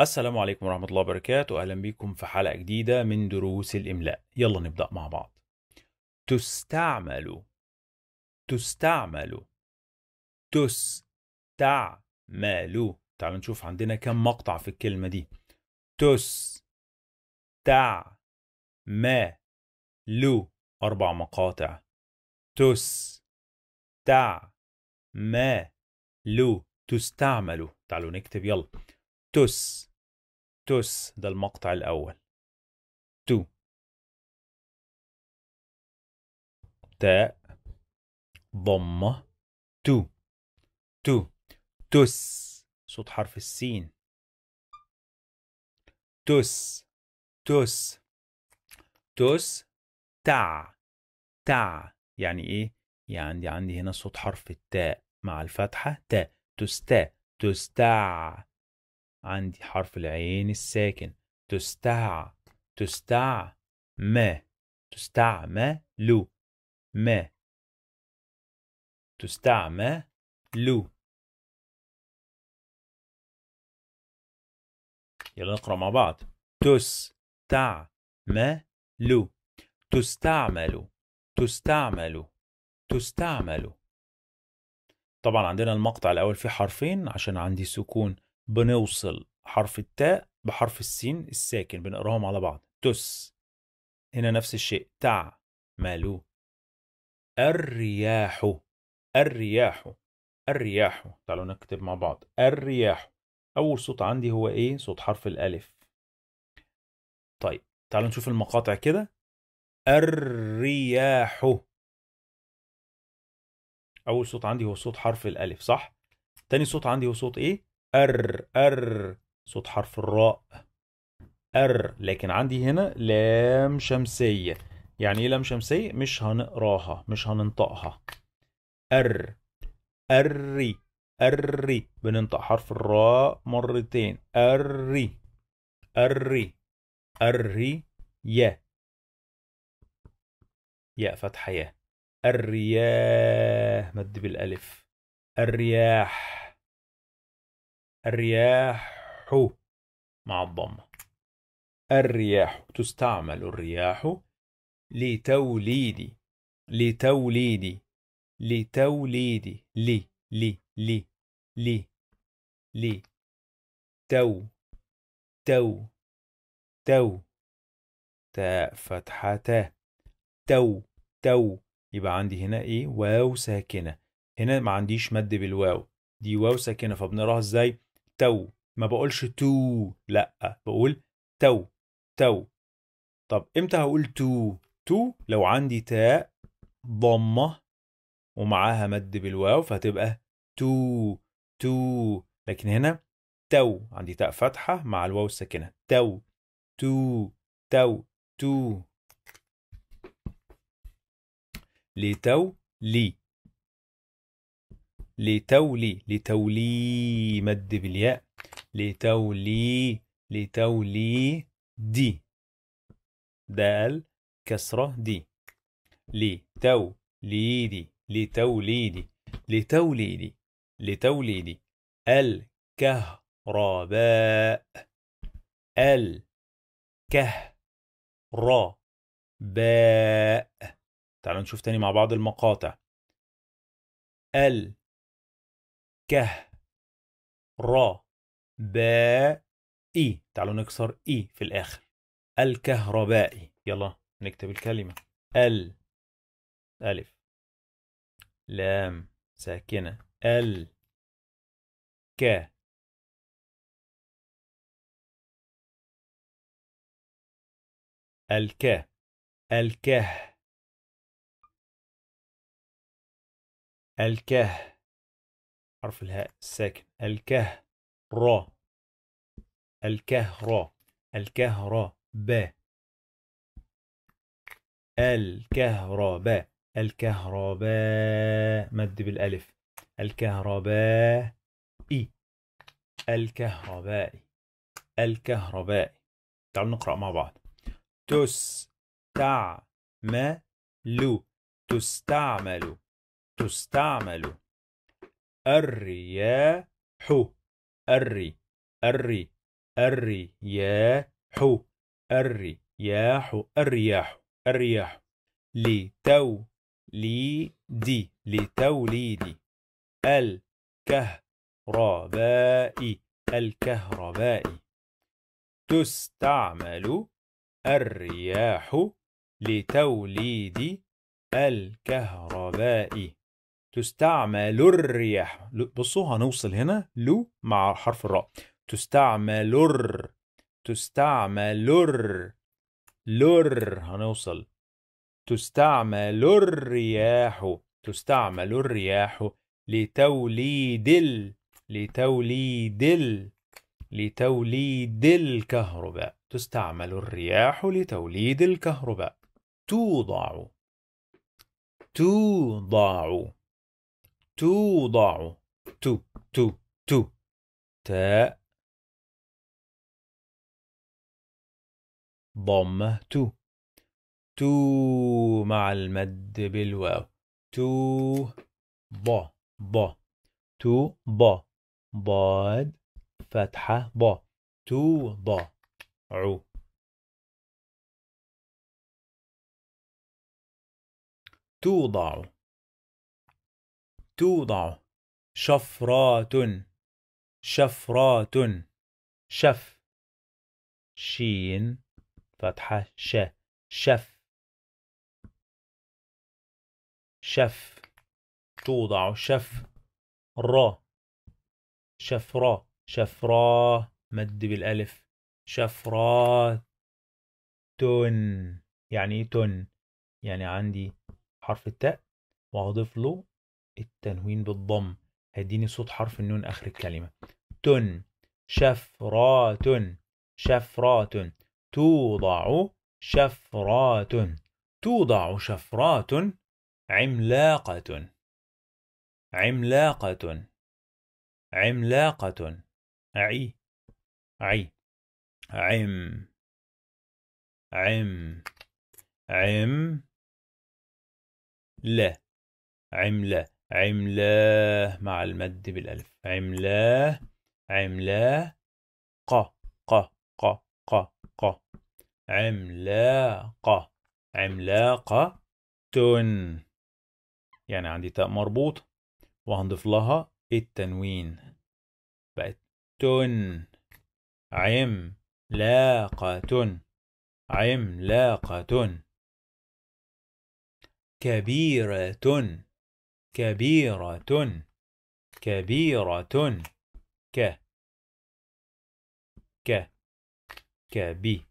السلام عليكم ورحمة الله وبركاته أهلا بكم في حلقة جديدة من دروس الإملاء يلا نبدأ مع بعض تستعمل تستعمل تستعمل تعالوا نشوف عندنا كم مقطع في الكلمة دي تستعمل أربع مقاطع تستعمل تستعمل تعالوا نكتب يلا تس تس ده المقطع الأول تو تاء ضمة تو تو تس صوت حرف السين تس تس تس تع تع يعني ايه يعني عندي, عندي هنا صوت حرف التاء مع الفتحة تا تستا تستع عندي حرف العين الساكن تستع تستع ما تستع ما تستع لو يلا نقرأ مع بعض لو تستعمل تستعمل تستعمل طبعا عندنا المقطع الأول فيه حرفين عشان عندي سكون بنوصل حرف التاء بحرف السين الساكن بنقراهم على بعض تس هنا نفس الشيء تع مالو الرياح الرياح الرياح تعالوا نكتب مع بعض الرياح أول صوت عندي هو إيه؟ صوت حرف الألف طيب تعالوا نشوف المقاطع كده الرياح أول صوت عندي هو صوت حرف الألف صح؟ تاني صوت عندي هو صوت إيه؟ أر أر صوت حرف الراء أر لكن عندي هنا لام شمسية يعني إيه لام شمسية؟ مش هنقراها مش هننطقها أر أري أري بننطق حرف الراء مرتين أري أري أري يا يا فتحة يا الرياح مد بالألف الرياح الرياح مع الضمة الرياح تستعمل الرياح لتوليد لتوليد لتوليد لي لي لي لي لي تو تو تو تاء فتحة تا تو تو يبقى عندي هنا ايه واو ساكنة هنا ما عنديش مد بالواو دي واو ساكنة فبنقراها ازاي تو ما بقولش تو لا بقول تو تو طب امتى هقول تو تو لو عندي تاء ضمه ومعاها مد بالواو فهتبقى تو تو لكن هنا تو عندي تاء فتحه مع الواو الساكنه تو تو تو تو لتو لي لتولي لتولي مد بالياء لتولي لتولي دي دال كسرة دي لتوليدي لتوليدي لتوليدي لتوليدي الكهرباء الكهرباء تعالوا نشوف تاني مع بعض المقاطع ال كه را با إي تعالوا نكسر إي في الآخر الكهربائي يلا نكتب الكلمة ال ألف لام ساكنة ال ك الك الكه الكه حرف الهاء الساكن الكه را الكه را الكه را با الكهرباء الكهرباء مد بالالف الكهرباء اي الكهربائي الكهربائي تعالوا نقرأ مع بعض تستعمل تستعمل تستعمل الرياح الري الري الرياح الرياح الرياح الرياح لتو لي دي لتوليد الكهرباء الكهرباء تستعمل الرياح لتوليد الكهرباء تستعمل الرياح بصوا هنوصل هنا لو مع حرف الراء تستعمل الر تستعمل الر لر هنوصل تستعمل الرياح تستعمل الرياح لتوليد ال لتوليد ال لتوليد الكهرباء تستعمل الرياح لتوليد الكهرباء توضع توضع توضع تو تو تو تاء ضمة تو تو مع المد بالواو تو ض ض تو ض ضاد فتحة ض تو ض عو توضع توضع شفرات شفرات شف شين فتحة ش شف شف توضع شف را شفرا شفرا مد بالألف شفرات تن يعني إيه تن يعني عندي حرف التاء وأضيف له التنوين بالضم هيديني صوت حرف النون آخر الكلمة تن شفرات شفرات توضع شفرات توضع شفرات عملاقة عملاقة عملاقة عي عي عم عم عم لا عملة عملاه مع المد بالألف عملاه عملاه ق ق ق ق ق عملاقة عملاقة تن يعني عندي تاء مربوط وهنضيف لها التنوين بقت تن عملاقة عملاقة كبيرة تن كبيرة كبيرة ك ك كبي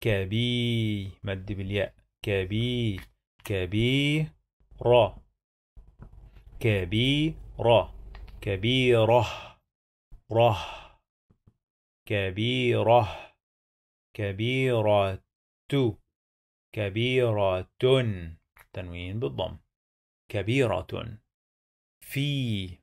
كبي مد بالياء كبي كبي را كبي را كبيرة ره كبيرة كبيرة كبيرة تنوين بالضم كبيرة في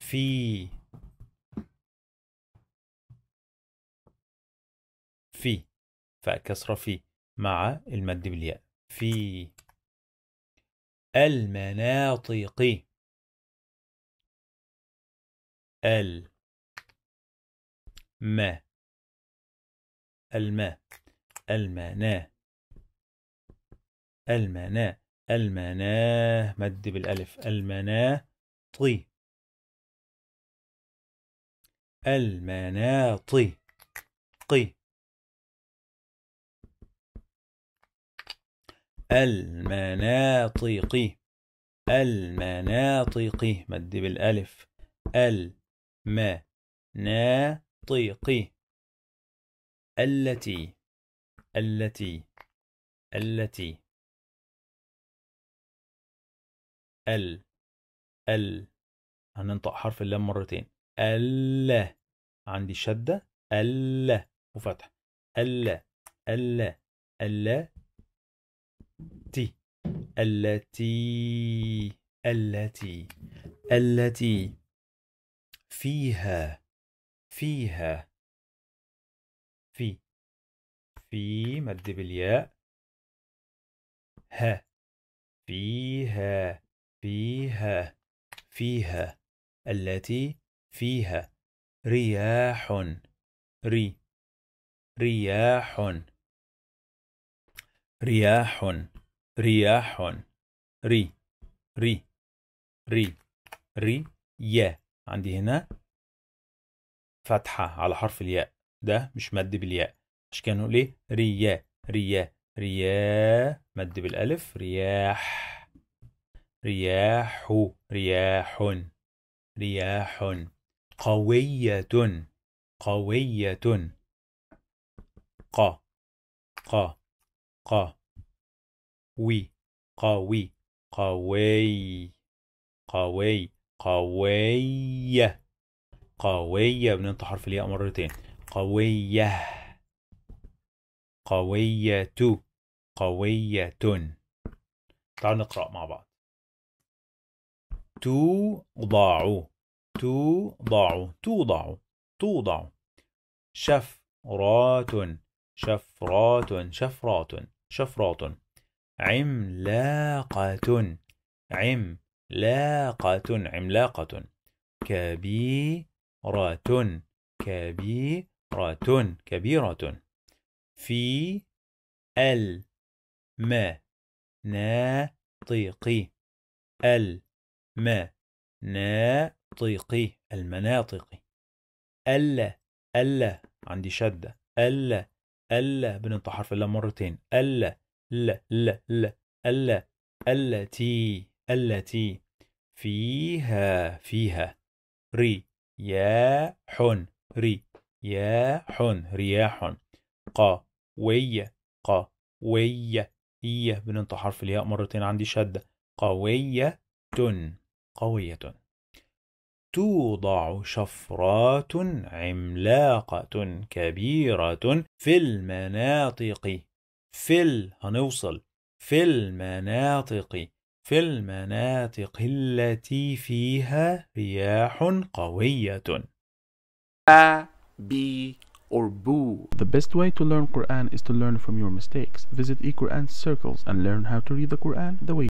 في في فكسرة في مع المد بالياء في المناطق ال ما الماء المناطق المناه المناه مد بالالف المناه طي المناطي قي المناطقي المناطقي مد بالالف المناطقي التي التي التي ال ال هننطق حرف اللام مرتين ال عندي شدة ال وفتح ال ال ال تي التي التي التي فيها فيها في في مد بالياء ها فيها فيها فيها التي فيها رياح ري رياح رياح رياح ري ري ري ري يا عندي هنا فتحة على حرف الياء ده مش مد بالياء عشان كده نقول ايه ريا ريا ريا مد بالالف رياح رياح رياح رياح قوية قوية ق ق ق وي قوي قوي قوي قوية قوية بننطق حرف الياء مرتين قوية قوية قوية تعالوا نقرأ مع بعض توضع توضع توضع توضع شفرات شفرات شفرات شفرات عملاقة عملاقة عملاقة كبيرة كبيرة كبيرة في المناطق ال ما ناطقي المناطقي ألا ألا عندي شدة ألا ألا بننطق حرف اللام مرتين ألا لا لا لا ألا التي التي فيها فيها ري يا حن ري يا حن رياح قوية قوية هي بننطق حرف الياء مرتين عندي شدة قوية تن قوية توضع شفرات عملاقة كبيرة في المناطق في ال... هنوصل في المناطق في المناطق التي فيها رياح قوية A, B or Boo The best way to learn Quran is to learn from your mistakes. Visit eQuran circles and learn how to read the Quran the way